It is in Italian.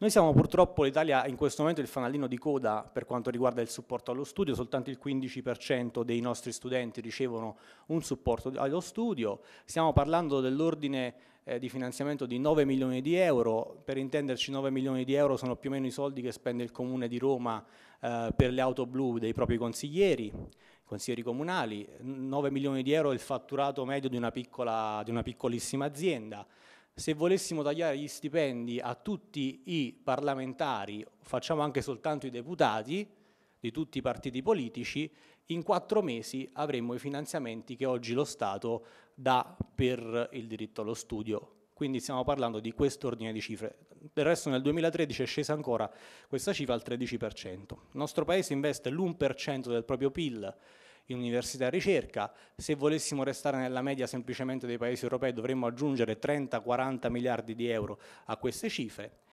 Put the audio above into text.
Noi siamo purtroppo, l'Italia in questo momento il fanalino di coda per quanto riguarda il supporto allo studio, soltanto il 15% dei nostri studenti ricevono un supporto allo studio, stiamo parlando dell'ordine eh, di finanziamento di 9 milioni di euro, per intenderci 9 milioni di euro sono più o meno i soldi che spende il Comune di Roma eh, per le auto blu dei propri consiglieri, consiglieri comunali, 9 milioni di euro è il fatturato medio di una, piccola, di una piccolissima azienda se volessimo tagliare gli stipendi a tutti i parlamentari, facciamo anche soltanto i deputati di tutti i partiti politici, in quattro mesi avremmo i finanziamenti che oggi lo Stato dà per il diritto allo studio. Quindi stiamo parlando di quest'ordine di cifre. Del resto nel 2013 è scesa ancora questa cifra al 13%. Il nostro Paese investe l'1% del proprio PIL in università e ricerca, se volessimo restare nella media semplicemente dei paesi europei dovremmo aggiungere 30-40 miliardi di euro a queste cifre